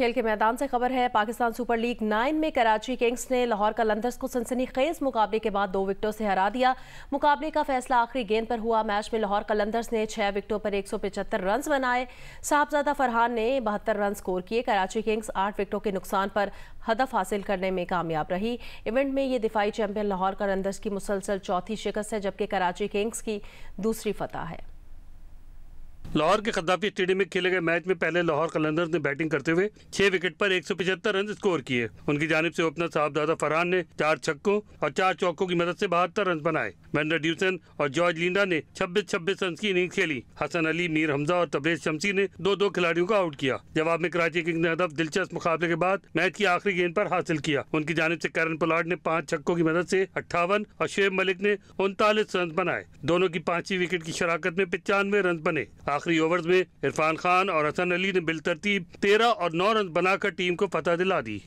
खेल के मैदान से खबर है पाकिस्तान सुपर लीग नाइन में कराची किंग्स ने लाहौर कलंदर्स को सनसनी खेज मुकाबले के बाद दो विकटों से हरा दिया मुकाबले का फैसला आखिरी गेंद पर हुआ मैच में लाहौर कलंदर्स ने छह विकेटों पर एक सौ पिचहत्तर रन बनाए साहबजादा फरहान ने बहत्तर रन स्कोर किए कराची किंग्स आठ विकटों के नुकसान पर हदफ हासिल करने में कामयाब रही इवेंट में ये दिफाई चैंपियन लाहौर कलंदर्स की मुसलसल चौथी शिकस्त है जबकि कराची किंग्स की दूसरी फतह है लाहौर के खद्दाफी स्टेडियम में खेले गए मैच में पहले लाहौर कलंदर ने बैटिंग करते हुए छह विकेट पर 175 रन स्कोर किए उनकी जानब से ओपनर दादा फरहान ने चार छक्कों और चार चौकों की मदद से बहत्तर रन बनाए वेंडर ड्यूसन और जॉर्ज लिंडा ने 26-26 रन की इनिंग खेली हसन अली मीर हमजा और तबरेज शमसी ने दो दो खिलाड़ियों को आउट किया जवाब में कराची किंग्स ने हदफ दिलचस्प मुकाबले के बाद मैच की आखिरी गेंद आरोप हासिल किया उनकी जानब ऐसी करण पोलार्ड ने पाँच छक्कों की मदद ऐसी अट्ठावन और शेब मलिक ने उनतालीस रन बनाए दोनों की पांचवी विकेट की शराकत में पिचानवे रन बने आखिरी ओवर में इरफान खान और हसन अली ने बिलतरतीब तेरह और नौ रन बनाकर टीम को फतह दिला दी